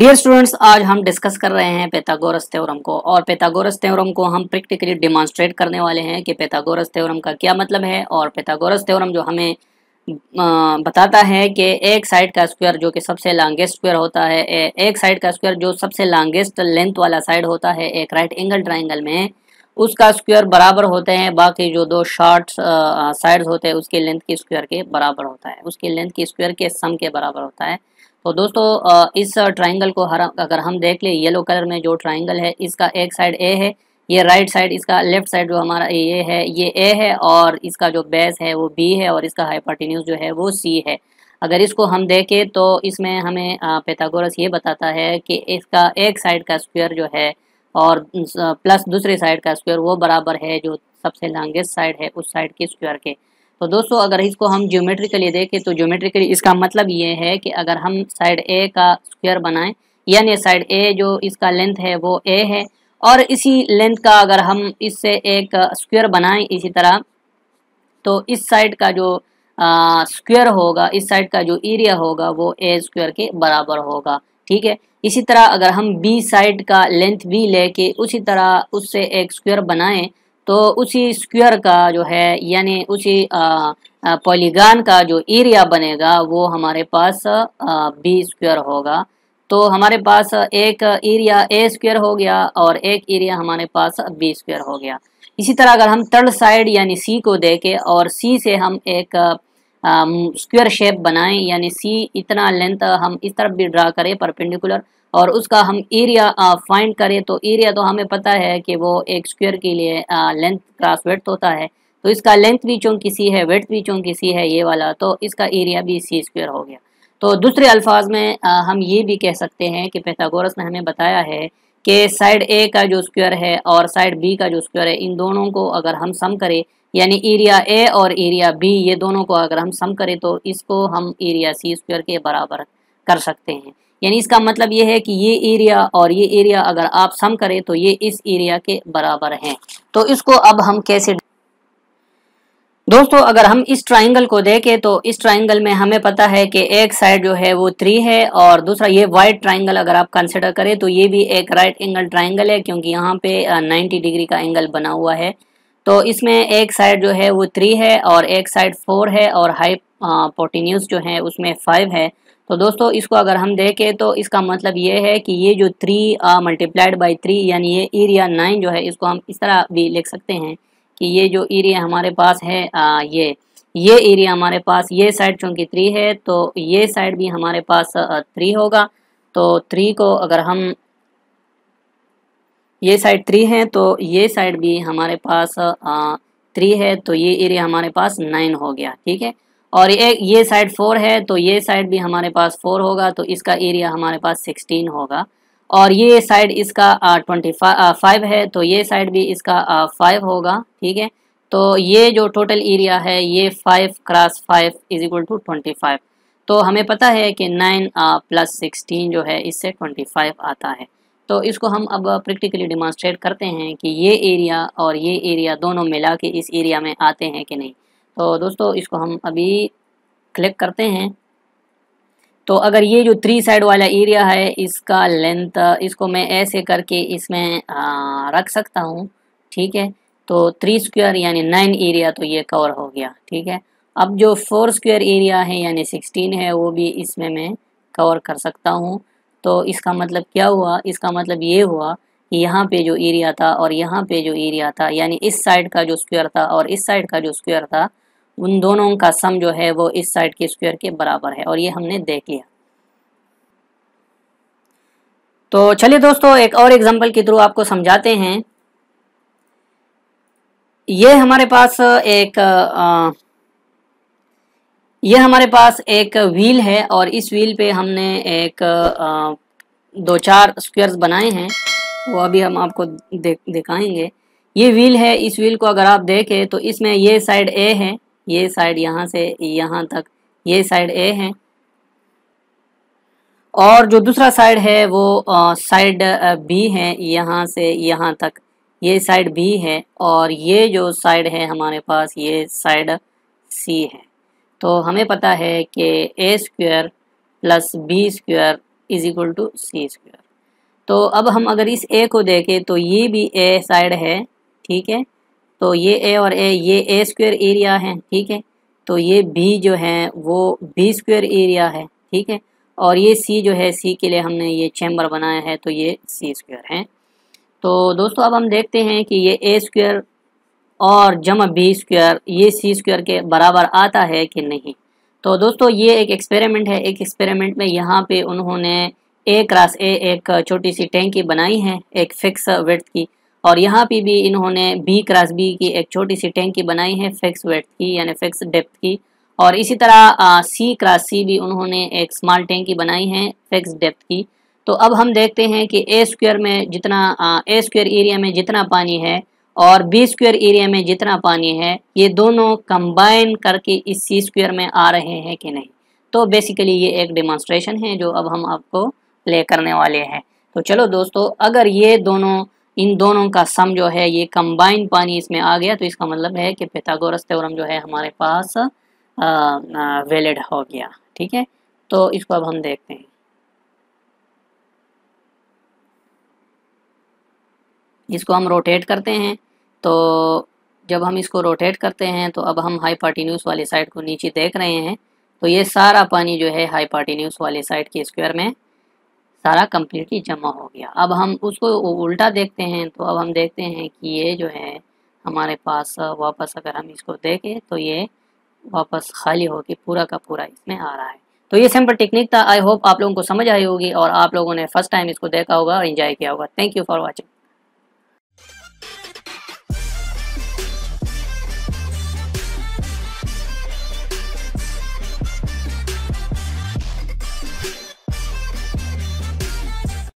dear students आज हम discuss कर रहे हैं पैथागोरस थ्योरम को और पैथागोरस थ्योरम को हम प्रैक्टिकली डिमॉन्स्ट्रेट करने वाले हैं कि पैथागोरस थ्योरम का क्या मतलब है और पैथागोरस थ्योरम जो हमें बताता है कि एक साइड का स्क्वायर जो कि सबसे लॉन्गेस्ट स्क्वायर होता है एक साइड का स्क्वायर जो सबसे लॉन्गेस्ट लेंथ वाला साइड होता है एक राइट एंगल ट्राइंगल में उसका स्क्वायर बराबर होते हैं बाकी जो दो शॉर्ट साइड्स होते हैं उसकी लेंथ की स्क्वायर के बराबर होता है उसकी लेंथ की स्क्वायर के सम के बराबर होता है तो दोस्तों इस ट्राइंगल को हर अगर हम देख ले येलो कलर में जो ट्राइंगल है इसका एक साइड ए है ये राइट साइड इसका लेफ्ट साइड जो हमारा ये है ये ए है और इसका जो बेस है वो बी है और इसका हाइपाटिन्यूज जो है वो सी है अगर इसको हम देखें तो इसमें हमें पैथागोरस ये बताता है कि इसका एक साइड का स्क्वायर जो है और प्लस दूसरे साइड का स्क्वायर वो बराबर है जो सबसे लॉन्गेस्ट साइड है उस साइड के स्क्वायर के तो दोस्तों अगर इसको हम ज्योमेट्रिकली देखें तो ज्योमेट्रिकली इसका मतलब ये है कि अगर हम साइड ए का स्क्वायर बनाएं यानी साइड ए जो इसका लेंथ है वो ए है और इसी लेंथ का अगर हम इससे एक स्क्वायर बनाएं इसी तरह तो इस साइड का जो स्क्वायर होगा इस साइड का जो एरिया होगा वो ए स्क्वायर के बराबर होगा ठीक है इसी तरह अगर हम बी साइड का लेंथ भी लेके उसी तरह उससे एक स्क्वायर बनाएं तो उसी स्क्वायर का जो है यानी उसी पॉलीगान का जो एरिया बनेगा वो हमारे पास बी स्क्वायर होगा तो हमारे पास एक एरिया ए स्क्वायर हो गया और एक एरिया हमारे पास बी स्क्वायर हो गया इसी तरह अगर हम थर्ड साइड यानी सी को देखें और सी से हम एक स्क्वायर शेप बनाएं यानी सी इतना लेंथ हम इस तरफ भी ड्रा करें परपेंडिकुलर और उसका हम एरिया फाइंड करें तो एरिया तो हमें पता है कि वो एक स्क्वायर के लिए लेंथ क्रॉस वेट होता है तो इसका लेंथ भी चूंकि सी है वेथ भी चूँकि सी है ये वाला तो इसका एरिया भी सी स्क्वायर हो गया तो दूसरे अल्फाज में आ, हम ये भी कह सकते हैं कि पैथागोरस ने हमें बताया है कि साइड ए का जो स्क्वायर है और साइड बी का जो स्क्वायर है इन दोनों को अगर हम सम करें यानी एरिया ए और एरिया बी ये दोनों को अगर हम सम करें तो इसको हम एरिया सी स्क्वायर के बराबर कर सकते हैं यानी इसका मतलब ये है कि ये एरिया और ये एरिया अगर आप सम करें तो ये इस एरिया के बराबर हैं तो इसको अब हम कैसे दोस्तों अगर हम इस ट्राइंगल को देखें तो इस ट्राइंगल में हमें पता है कि एक साइड जो है वो थ्री है और दूसरा ये वाइट ट्राइंगल अगर आप कंसिडर करें तो ये भी एक राइट एंगल ट्राइंगल है क्योंकि यहाँ पे 90 डिग्री का एंगल बना हुआ है तो इसमें एक साइड जो है वो थ्री है और एक साइड फोर है और हाई पोटिन्यूस जो है उसमें फाइव है तो दोस्तों इसको अगर हम देखें तो इसका मतलब ये है कि ये जो थ्री मल्टीप्लाइड बाई थ्री यानी ये एरिया नाइन जो है इसको हम इस तरह भी लिख सकते हैं कि ये जो एरिया हमारे पास है आ, ये ये एरिया हमारे पास ये साइड चूंकि थ्री है तो ये साइड भी हमारे पास थ्री होगा तो थ्री को अगर हम ये साइड थ्री तो है तो ये साइड भी हमारे पास थ्री है तो ये एरिया हमारे पास नाइन हो गया ठीक है और ये ये साइड फोर है तो ये साइड भी हमारे पास फोर होगा तो इसका एरिया हमारे पास सिक्सटीन होगा और ये साइड इसका ट्वेंटी फाइव है तो ये साइड भी इसका फाइव होगा ठीक है तो ये जो टोटल एरिया है ये five cross five is equal to twenty five तो हमें पता है कि नाइन प्लस सिक्सटीन जो है इससे ट्वेंटी फाइव आता है तो इसको हम अब प्रैक्टिकली डिमॉन्स्ट्रेट करते हैं कि ये एरिया और ये एरिया दोनों मिला के इस एरिया में आते हैं कि नहीं तो दोस्तों इसको हम अभी क्लिक करते हैं तो अगर ये जो थ्री साइड वाला एरिया है इसका लेंथ इसको मैं ऐसे करके इसमें रख सकता हूँ ठीक है तो थ्री स्क्वायर यानी नाइन एरिया तो ये कवर हो गया ठीक है अब जो फोर स्क्वायर एरिया है यानी सिक्सटीन है वो भी इसमें मैं कवर कर सकता हूँ तो इसका मतलब क्या हुआ इसका मतलब ये हुआ कि यहाँ पे जो एरिया था और यहाँ पे जो एरिया था यानी इस साइड का जो स्क्वायर था और इस साइड का जो स्क्वायर था उन दोनों का सम जो है वो इस साइड के स्क्वायर के बराबर है और ये हमने देख लिया तो चलिए दोस्तों एक और एग्जाम्पल के थ्रू आपको समझाते हैं ये हमारे पास एक आ, ये हमारे पास एक व्हील है और इस व्हील पे हमने एक दो चार स्क्वायर्स बनाए हैं वो अभी हम आपको दिखाएंगे ये व्हील है इस व्हील को अगर आप देखें तो इसमें ये साइड ए है ये साइड यहाँ से यहाँ तक ये साइड ए है और जो दूसरा साइड है वो साइड बी है यहाँ से यहाँ तक ये साइड बी है और ये जो साइड है हमारे पास ये साइड सी है तो हमें पता है कि A square plus B square is equal to C square तो अब हम अगर इस ए को देखें तो ये भी ए साइड है ठीक है तो ये ए और ए ये ए स्क्वेयर एरिया है ठीक है तो ये बी जो है वो बी स्क्वेयर एरिया है ठीक है और ये सी जो है सी के लिए हमने ये चैम्बर बनाया है तो ये सी स्क्वेयर है तो दोस्तों अब हम देखते हैं कि ये ए स्क्वेयर और जम बी स्क्वायर ये सी स्क्वायर के बराबर आता है कि नहीं तो दोस्तों ये एक एक्सपेरिमेंट है एक एक्सपेरिमेंट में यहाँ पे उन्होंने ए क्रास ए एक छोटी सी टैंकी बनाई है एक फिक्स वेट की और यहाँ पे भी इन्होंने बी क्रास बी की एक छोटी सी टैंकी बनाई है फिक्स वेट की यानी फिक्स डेप्थ की और इसी तरह सी क्रास सी भी उन्होंने एक स्मॉल टैंकी बनाई है फिक्स डेप्थ की तो अब हम देखते हैं कि ए स्क्वायर में जितना ए स्क्वायर एरिया में जितना पानी है और बी स्क्वेयर एरिया में जितना पानी है ये दोनों कंबाइन करके इस सी स्क्वेयर में आ रहे हैं कि नहीं तो बेसिकली ये एक डिमॉन्स्ट्रेशन है जो अब हम आपको प्ले करने वाले हैं तो चलो दोस्तों अगर ये दोनों इन दोनों का सम जो है ये कंबाइन पानी इसमें आ गया तो इसका मतलब है कि पिथागोरस थ्योरम जो है हमारे पास वैलिड हो गया ठीक है तो इसको अब हम देखते हैं इसको हम रोटेट करते हैं तो जब हम इसको रोटेट करते हैं तो अब हम न्यूज वाली साइड को नीचे देख रहे हैं तो ये सारा पानी जो है न्यूज वाली साइड के स्क्वायर में सारा कम्प्लीटली जमा हो गया अब हम उसको उल्टा देखते हैं तो अब हम देखते हैं कि ये जो है हमारे पास वापस अगर हम इसको देखें तो ये वापस खाली होकर पूरा का पूरा इसमें आ रहा है तो ये सिंपल टेक्निक था आई होप आप लोगों को समझ आई होगी और आप लोगों ने फर्स्ट टाइम इसको देखा होगा और इन्जॉय किया होगा थैंक यू फॉर वॉचिंग